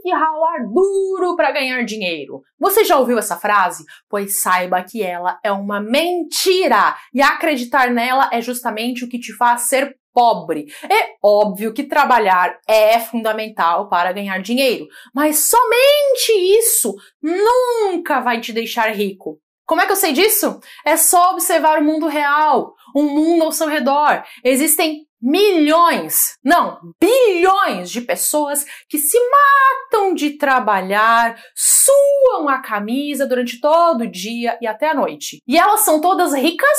que ralar duro para ganhar dinheiro. Você já ouviu essa frase? Pois saiba que ela é uma mentira e acreditar nela é justamente o que te faz ser pobre. É óbvio que trabalhar é fundamental para ganhar dinheiro, mas somente isso nunca vai te deixar rico. Como é que eu sei disso? É só observar o mundo real, o mundo ao seu redor. Existem milhões, não, bilhões de pessoas que se matam de trabalhar, suam a camisa durante todo o dia e até a noite. E elas são todas ricas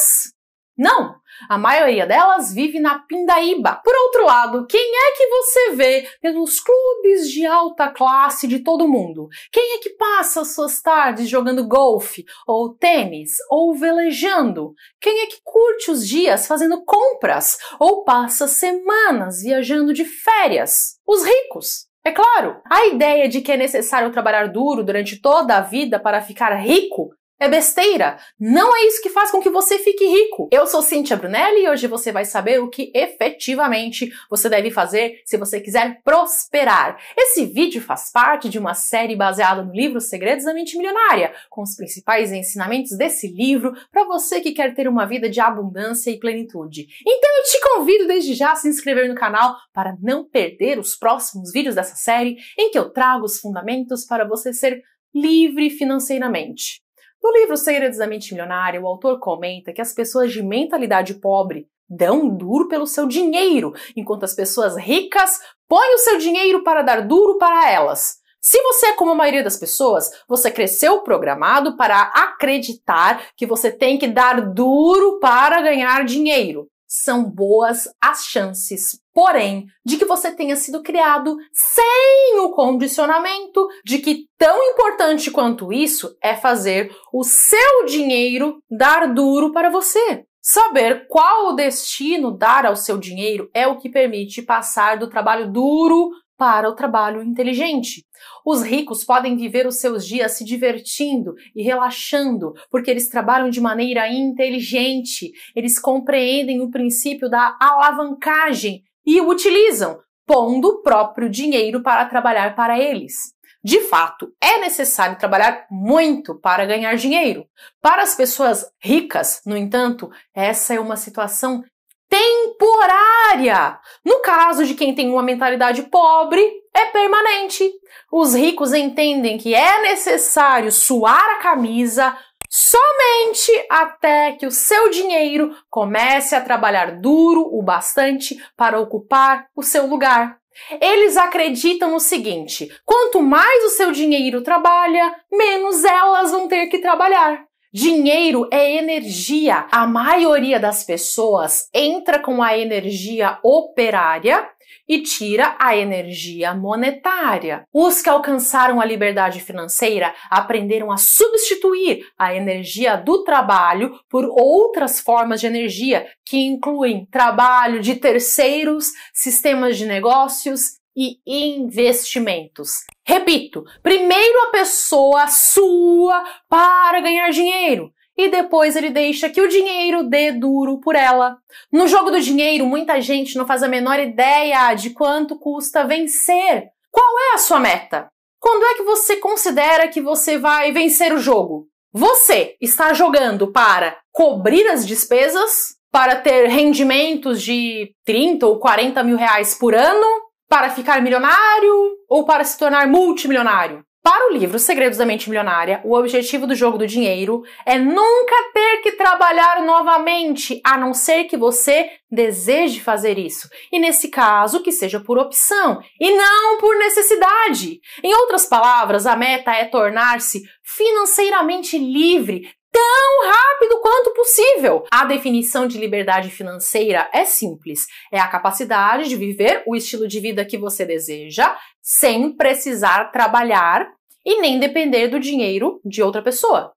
não! A maioria delas vive na Pindaíba. Por outro lado, quem é que você vê pelos clubes de alta classe de todo mundo? Quem é que passa suas tardes jogando golfe, ou tênis, ou velejando? Quem é que curte os dias fazendo compras, ou passa semanas viajando de férias? Os ricos! É claro, a ideia de que é necessário trabalhar duro durante toda a vida para ficar rico é besteira. Não é isso que faz com que você fique rico. Eu sou Cintia Brunelli e hoje você vai saber o que efetivamente você deve fazer se você quiser prosperar. Esse vídeo faz parte de uma série baseada no livro Segredos da Mente Milionária, com os principais ensinamentos desse livro para você que quer ter uma vida de abundância e plenitude. Então eu te convido desde já a se inscrever no canal para não perder os próximos vídeos dessa série em que eu trago os fundamentos para você ser livre financeiramente. No livro Segredos da Mente Milionária, o autor comenta que as pessoas de mentalidade pobre dão duro pelo seu dinheiro, enquanto as pessoas ricas põem o seu dinheiro para dar duro para elas. Se você é como a maioria das pessoas, você cresceu programado para acreditar que você tem que dar duro para ganhar dinheiro são boas as chances, porém, de que você tenha sido criado sem o condicionamento de que tão importante quanto isso é fazer o seu dinheiro dar duro para você. Saber qual o destino dar ao seu dinheiro é o que permite passar do trabalho duro para o trabalho inteligente. Os ricos podem viver os seus dias se divertindo e relaxando, porque eles trabalham de maneira inteligente, eles compreendem o princípio da alavancagem e o utilizam, pondo o próprio dinheiro para trabalhar para eles. De fato, é necessário trabalhar muito para ganhar dinheiro. Para as pessoas ricas, no entanto, essa é uma situação temporária. No caso de quem tem uma mentalidade pobre, é permanente. Os ricos entendem que é necessário suar a camisa somente até que o seu dinheiro comece a trabalhar duro o bastante para ocupar o seu lugar. Eles acreditam no seguinte: quanto mais o seu dinheiro trabalha, menos elas vão ter que trabalhar. Dinheiro é energia. A maioria das pessoas entra com a energia operária e tira a energia monetária. Os que alcançaram a liberdade financeira aprenderam a substituir a energia do trabalho por outras formas de energia, que incluem trabalho de terceiros, sistemas de negócios e investimentos. Repito, primeiro a pessoa sua para ganhar dinheiro e depois ele deixa que o dinheiro dê duro por ela. No jogo do dinheiro, muita gente não faz a menor ideia de quanto custa vencer. Qual é a sua meta? Quando é que você considera que você vai vencer o jogo? Você está jogando para cobrir as despesas, para ter rendimentos de 30 ou 40 mil reais por ano, para ficar milionário ou para se tornar multimilionário? Para o livro Segredos da Mente Milionária, o objetivo do jogo do dinheiro é nunca ter que trabalhar novamente, a não ser que você deseje fazer isso. E nesse caso, que seja por opção e não por necessidade. Em outras palavras, a meta é tornar-se financeiramente livre, tão rápido quanto possível. A definição de liberdade financeira é simples: é a capacidade de viver o estilo de vida que você deseja sem precisar trabalhar e nem depender do dinheiro de outra pessoa.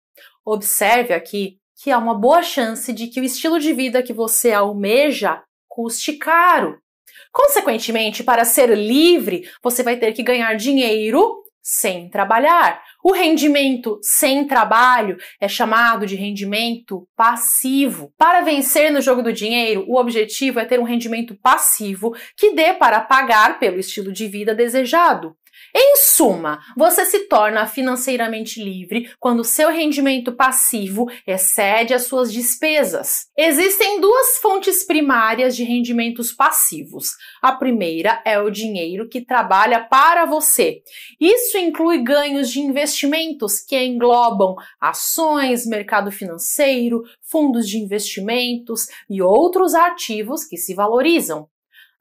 Observe aqui que há uma boa chance de que o estilo de vida que você almeja custe caro. Consequentemente, para ser livre, você vai ter que ganhar dinheiro sem trabalhar. O rendimento sem trabalho é chamado de rendimento passivo. Para vencer no jogo do dinheiro, o objetivo é ter um rendimento passivo que dê para pagar pelo estilo de vida desejado. Em suma, você se torna financeiramente livre quando seu rendimento passivo excede as suas despesas. Existem duas fontes primárias de rendimentos passivos. A primeira é o dinheiro que trabalha para você. Isso inclui ganhos de investimentos que englobam ações, mercado financeiro, fundos de investimentos e outros ativos que se valorizam.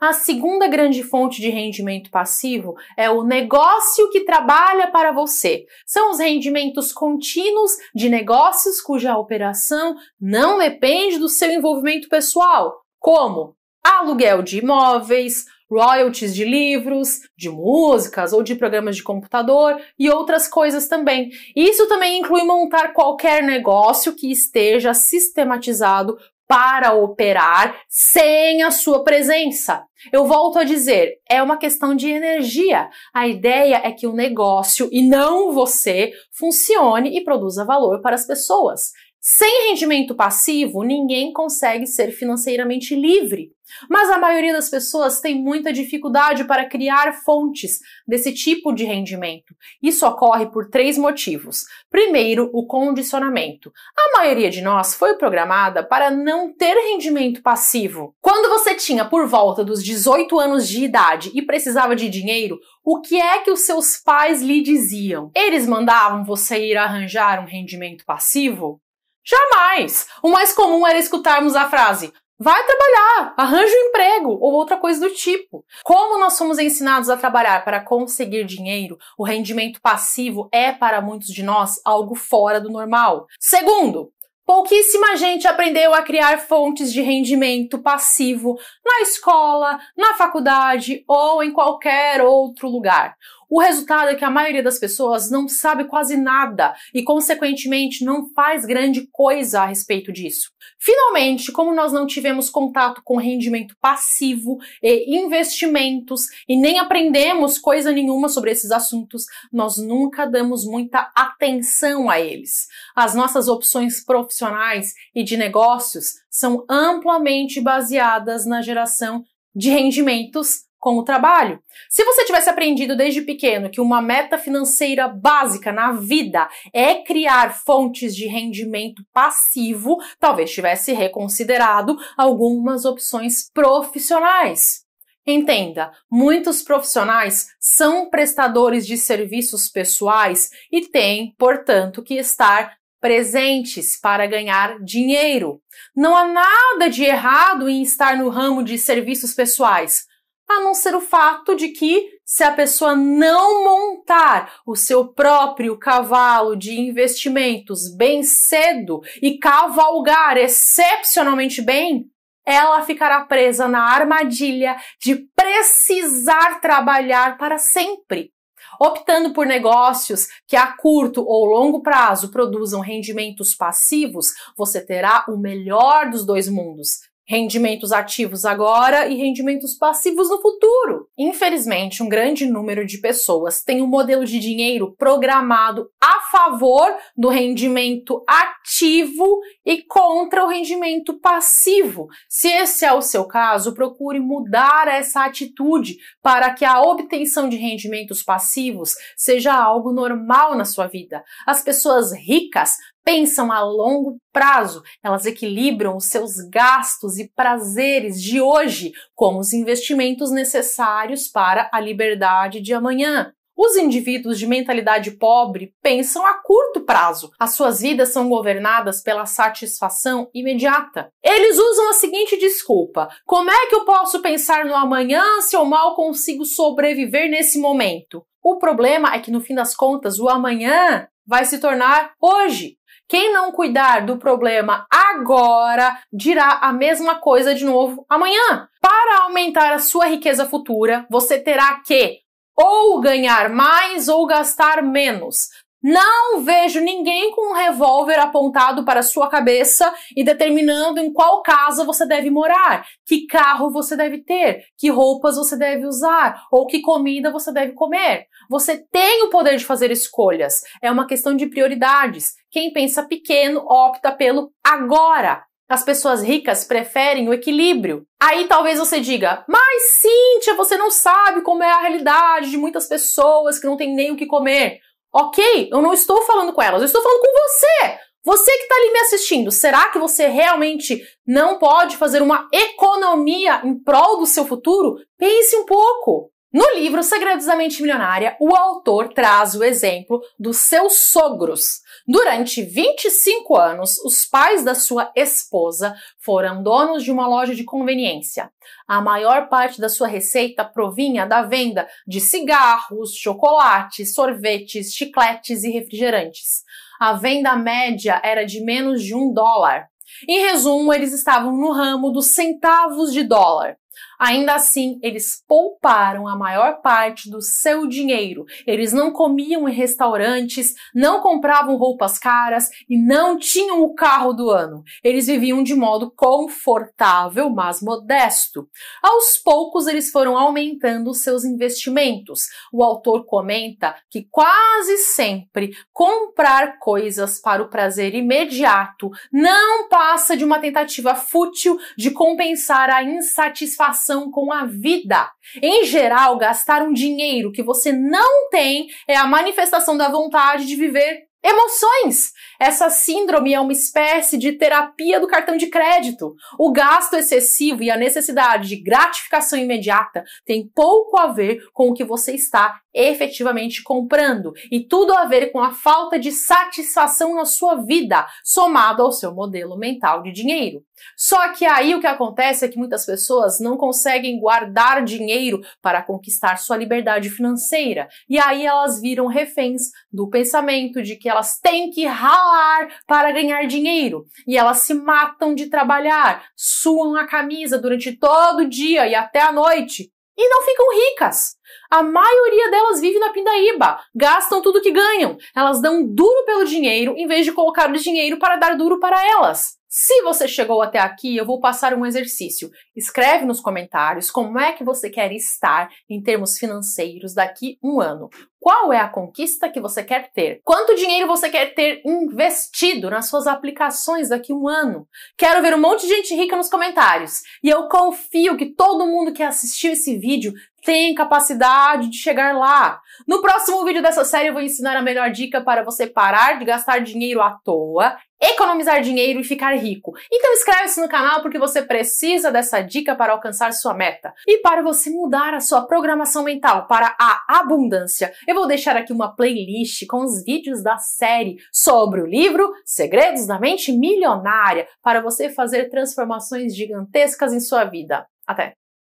A segunda grande fonte de rendimento passivo é o negócio que trabalha para você. São os rendimentos contínuos de negócios cuja operação não depende do seu envolvimento pessoal, como aluguel de imóveis, royalties de livros, de músicas ou de programas de computador e outras coisas também. Isso também inclui montar qualquer negócio que esteja sistematizado para operar sem a sua presença. Eu volto a dizer, é uma questão de energia. A ideia é que o negócio e não você funcione e produza valor para as pessoas. Sem rendimento passivo, ninguém consegue ser financeiramente livre. Mas a maioria das pessoas tem muita dificuldade para criar fontes desse tipo de rendimento. Isso ocorre por três motivos. Primeiro, o condicionamento. A maioria de nós foi programada para não ter rendimento passivo. Quando você tinha por volta dos 18 anos de idade e precisava de dinheiro, o que é que os seus pais lhe diziam? Eles mandavam você ir arranjar um rendimento passivo? Jamais! O mais comum era escutarmos a frase: vai trabalhar, arranja um emprego ou outra coisa do tipo. Como nós somos ensinados a trabalhar para conseguir dinheiro, o rendimento passivo é para muitos de nós algo fora do normal. Segundo, Pouquíssima gente aprendeu a criar fontes de rendimento passivo na escola, na faculdade ou em qualquer outro lugar. O resultado é que a maioria das pessoas não sabe quase nada e, consequentemente, não faz grande coisa a respeito disso. Finalmente, como nós não tivemos contato com rendimento passivo e investimentos e nem aprendemos coisa nenhuma sobre esses assuntos, nós nunca damos muita atenção a eles. As nossas opções profissionais e de negócios são amplamente baseadas na geração de rendimentos com o trabalho. Se você tivesse aprendido desde pequeno que uma meta financeira básica na vida é criar fontes de rendimento passivo, talvez tivesse reconsiderado algumas opções profissionais. Entenda, muitos profissionais são prestadores de serviços pessoais e têm, portanto, que estar presentes para ganhar dinheiro. Não há nada de errado em estar no ramo de serviços pessoais a não ser o fato de que, se a pessoa não montar o seu próprio cavalo de investimentos bem cedo e cavalgar excepcionalmente bem, ela ficará presa na armadilha de precisar trabalhar para sempre, optando por negócios que a curto ou longo prazo produzam rendimentos passivos, você terá o melhor dos dois mundos, rendimentos ativos agora e rendimentos passivos no futuro. Infelizmente, um grande número de pessoas tem um modelo de dinheiro programado a favor do rendimento ativo e contra o rendimento passivo. Se esse é o seu caso, procure mudar essa atitude para que a obtenção de rendimentos passivos seja algo normal na sua vida. As pessoas ricas pensam a longo prazo, elas equilibram os seus gastos e prazeres de hoje com os investimentos necessários para a liberdade de amanhã. Os indivíduos de mentalidade pobre pensam a curto prazo. As suas vidas são governadas pela satisfação imediata. Eles usam a seguinte desculpa: como é que eu posso pensar no amanhã se eu mal consigo sobreviver nesse momento? O problema é que no fim das contas, o amanhã vai se tornar hoje. Quem não cuidar do problema agora dirá a mesma coisa de novo amanhã. Para aumentar a sua riqueza futura, você terá que ou ganhar mais ou gastar menos. Não vejo ninguém com um revólver apontado para sua cabeça e determinando em qual casa você deve morar, que carro você deve ter, que roupas você deve usar ou que comida você deve comer. Você tem o poder de fazer escolhas. É uma questão de prioridades. Quem pensa pequeno opta pelo agora, as pessoas ricas preferem o equilíbrio. Aí talvez você diga, mas Cíntia, você não sabe como é a realidade de muitas pessoas que não têm nem o que comer. Ok, eu não estou falando com elas, eu estou falando com você. Você que está ali me assistindo, será que você realmente não pode fazer uma economia em prol do seu futuro? Pense um pouco. No livro Segredos da Mente Milionária, o autor traz o exemplo dos seus sogros. Durante 25 anos, os pais da sua esposa foram donos de uma loja de conveniência. A maior parte da sua receita provinha da venda de cigarros, chocolates, sorvetes, chicletes e refrigerantes. A venda média era de menos de um dólar. Em resumo, eles estavam no ramo dos centavos de dólar. Ainda assim, eles pouparam a maior parte do seu dinheiro. Eles não comiam em restaurantes, não compravam roupas caras e não tinham o carro do ano. Eles viviam de modo confortável, mas modesto. Aos poucos, eles foram aumentando seus investimentos. O autor comenta que quase sempre comprar coisas para o prazer imediato não passa de uma tentativa fútil de compensar a insatisfação relação com a vida. Em geral, gastar um dinheiro que você não tem é a manifestação da vontade de viver Emoções! Essa síndrome é uma espécie de terapia do cartão de crédito. O gasto excessivo e a necessidade de gratificação imediata tem pouco a ver com o que você está efetivamente comprando. E tudo a ver com a falta de satisfação na sua vida, somado ao seu modelo mental de dinheiro. Só que aí o que acontece é que muitas pessoas não conseguem guardar dinheiro para conquistar sua liberdade financeira. E aí elas viram reféns do pensamento de que elas têm que ralar para ganhar dinheiro. E elas se matam de trabalhar, suam a camisa durante todo o dia e até a noite e não ficam ricas. A maioria delas vive na pindaíba, gastam tudo que ganham. Elas dão duro pelo dinheiro em vez de colocar o dinheiro para dar duro para elas. Se você chegou até aqui, eu vou passar um exercício. Escreve nos comentários como é que você quer estar em termos financeiros daqui um ano. Qual é a conquista que você quer ter? Quanto dinheiro você quer ter investido nas suas aplicações daqui a um ano? Quero ver um monte de gente rica nos comentários. E eu confio que todo mundo que assistiu esse vídeo tem capacidade de chegar lá. No próximo vídeo dessa série eu vou ensinar a melhor dica para você parar de gastar dinheiro à toa, economizar dinheiro e ficar rico. Então inscreve-se no canal porque você precisa dessa dica para alcançar sua meta e para você mudar a sua programação mental para a abundância. Eu vou deixar aqui uma playlist com os vídeos da série sobre o livro Segredos da Mente Milionária para você fazer transformações gigantescas em sua vida. Até!